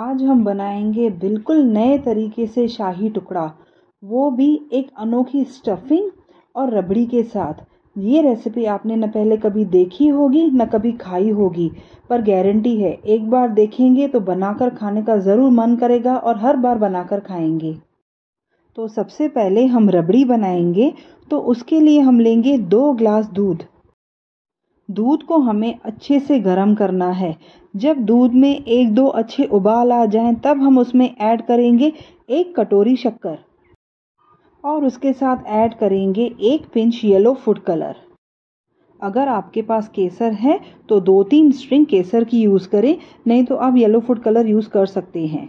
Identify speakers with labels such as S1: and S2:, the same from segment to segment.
S1: आज हम बनाएंगे बिल्कुल नए तरीके से शाही टुकड़ा वो भी एक अनोखी स्टफिंग और रबड़ी के साथ ये रेसिपी आपने न पहले कभी देखी होगी न कभी खाई होगी पर गारंटी है एक बार देखेंगे तो बनाकर खाने का ज़रूर मन करेगा और हर बार बनाकर खाएंगे तो सबसे पहले हम रबड़ी बनाएंगे तो उसके लिए हम लेंगे दो ग्लास दूध दूध को हमें अच्छे से गर्म करना है जब दूध में एक दो अच्छे उबाल आ जाएं तब हम उसमें ऐड करेंगे एक कटोरी शक्कर और उसके साथ ऐड करेंगे एक पिंच येलो फूड कलर अगर आपके पास केसर है तो दो तीन स्ट्रिंग केसर की यूज़ करें नहीं तो आप येलो फूड कलर यूज़ कर सकते हैं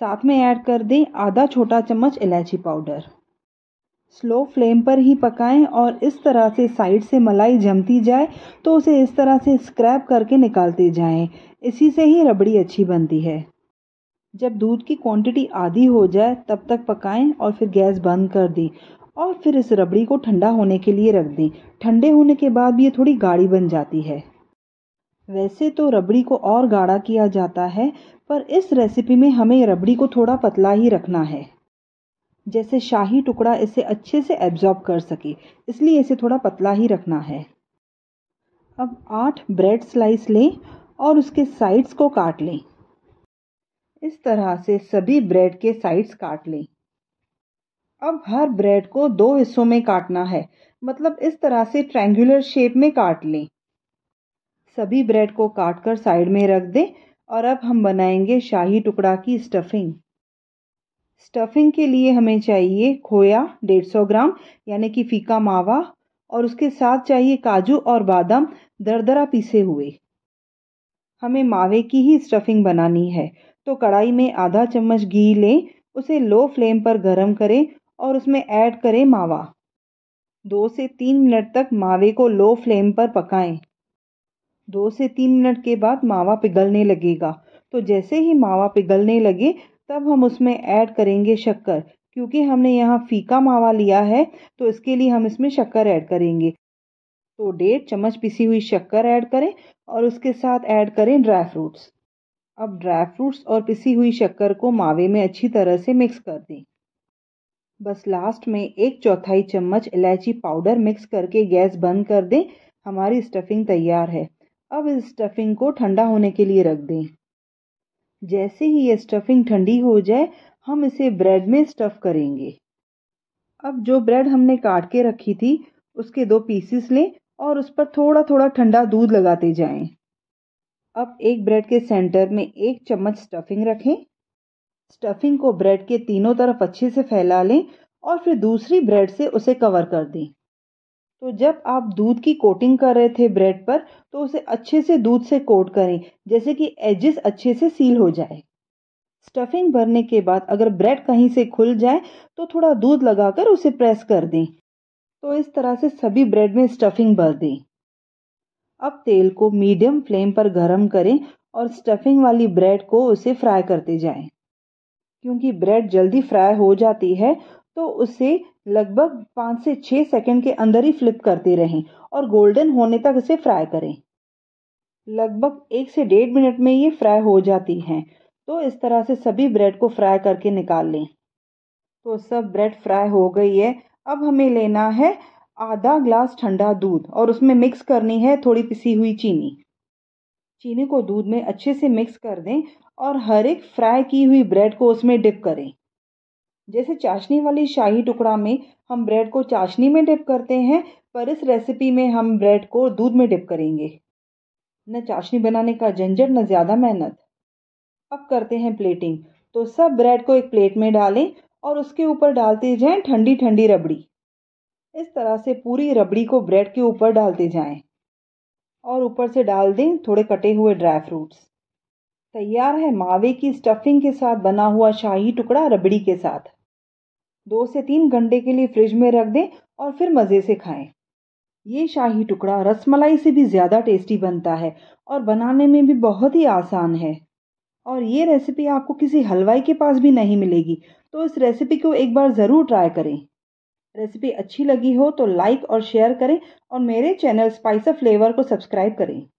S1: साथ में ऐड कर दें आधा छोटा चम्मच इलायची पाउडर स्लो फ्लेम पर ही पकाएं और इस तरह से साइड से मलाई जमती जाए तो उसे इस तरह से स्क्रैप करके निकालते जाएं इसी से ही रबड़ी अच्छी बनती है जब दूध की क्वांटिटी आधी हो जाए तब तक पकाएं और फिर गैस बंद कर दें और फिर इस रबड़ी को ठंडा होने के लिए रख दें ठंडे होने के बाद भी ये थोड़ी गाढ़ी बन जाती है वैसे तो रबड़ी को और गाढ़ा किया जाता है पर इस रेसिपी में हमें रबड़ी को थोड़ा पतला ही रखना है जैसे शाही टुकड़ा इसे अच्छे से एब्जॉर्ब कर सके इसलिए इसे थोड़ा पतला ही रखना है अब आठ ब्रेड स्लाइस लें और उसके साइड्स को काट लें इस तरह से सभी ब्रेड के साइड्स काट लें अब हर ब्रेड को दो हिस्सों में काटना है मतलब इस तरह से ट्रैंगुलर शेप में काट लें सभी ब्रेड को काट कर साइड में रख दें और अब हम बनाएंगे शाही टुकड़ा की स्टफिंग स्टफिंग के लिए हमें चाहिए खोया 150 ग्राम यानी कि फीका मावा और उसके साथ चाहिए काजू और बादाम दरदरा पीसे हुए हमें मावे की ही स्टफिंग बनानी है तो कढ़ाई में आधा चम्मच घी लें उसे लो फ्लेम पर गरम करें और उसमें ऐड करें मावा दो से तीन मिनट तक मावे को लो फ्लेम पर पकाएं। दो से तीन मिनट के बाद मावा पिघलने लगेगा तो जैसे ही मावा पिघलने लगे तब हम उसमें ऐड करेंगे शक्कर क्योंकि हमने यहाँ फीका मावा लिया है तो इसके लिए हम इसमें शक्कर ऐड करेंगे तो डेढ़ चम्मच पिसी हुई शक्कर ऐड करें और उसके साथ ऐड करें ड्राई फ्रूट्स अब ड्राई फ्रूट्स और पिसी हुई शक्कर को मावे में अच्छी तरह से मिक्स कर दें बस लास्ट में एक चौथाई चम्मच इलायची पाउडर मिक्स करके गैस बंद कर दें हमारी स्टफिंग तैयार है अब इस स्टफिंग को ठंडा होने के लिए रख दें जैसे ही ये स्टफिंग ठंडी हो जाए हम इसे ब्रेड में स्टफ़ करेंगे अब जो ब्रेड हमने काट के रखी थी उसके दो पीसेस लें और उस पर थोड़ा थोड़ा ठंडा दूध लगाते जाएं। अब एक ब्रेड के सेंटर में एक चम्मच स्टफिंग रखें स्टफिंग को ब्रेड के तीनों तरफ अच्छे से फैला लें और फिर दूसरी ब्रेड से उसे कवर कर दें तो जब आप दूध की कोटिंग कर रहे थे ब्रेड पर तो उसे अच्छे से दूध से कोट करें जैसे कि एजेस अच्छे से सील हो जाए स्टफिंग भरने के बाद अगर ब्रेड कहीं से खुल जाए तो थोड़ा दूध लगाकर उसे प्रेस कर दें तो इस तरह से सभी ब्रेड में स्टफिंग भर दें अब तेल को मीडियम फ्लेम पर गर्म करें और स्टफिंग वाली ब्रेड को उसे फ्राई करते जाएं। क्योंकि ब्रेड जल्दी फ्राई हो जाती है तो उसे लगभग पाँच से छः सेकंड के अंदर ही फ्लिप करते रहें और गोल्डन होने तक इसे फ्राई करें लगभग एक से डेढ़ मिनट में ये फ्राई हो जाती हैं तो इस तरह से सभी ब्रेड को फ्राई करके निकाल लें तो सब ब्रेड फ्राई हो गई है अब हमें लेना है आधा ग्लास ठंडा दूध और उसमें मिक्स करनी है थोड़ी पिसी हुई चीनी चीनी को दूध में अच्छे से मिक्स कर दें और हर एक फ्राई की हुई ब्रेड को उसमें डिप करें जैसे चाशनी वाली शाही टुकड़ा में हम ब्रेड को चाशनी में डिप करते हैं पर इस रेसिपी में हम ब्रेड को दूध में डिप करेंगे न चाशनी बनाने का झंझट न ज़्यादा मेहनत अब करते हैं प्लेटिंग तो सब ब्रेड को एक प्लेट में डालें और उसके ऊपर डालते जाएं ठंडी ठंडी रबड़ी इस तरह से पूरी रबड़ी को ब्रेड के ऊपर डालते जाएं और ऊपर से डाल दें थोड़े कटे हुए ड्राई फ्रूट्स तैयार है मावे की स्टफिंग के साथ बना हुआ शाही टुकड़ा रबड़ी के साथ दो से तीन घंटे के लिए फ्रिज में रख दें और फिर मज़े से खाएं। ये शाही टुकड़ा रसमलाई से भी ज़्यादा टेस्टी बनता है और बनाने में भी बहुत ही आसान है और ये रेसिपी आपको किसी हलवाई के पास भी नहीं मिलेगी तो इस रेसिपी को एक बार ज़रूर ट्राई करें रेसिपी अच्छी लगी हो तो लाइक और शेयर करें और मेरे चैनल स्पाइस ऑफ फ्लेवर को सब्सक्राइब करें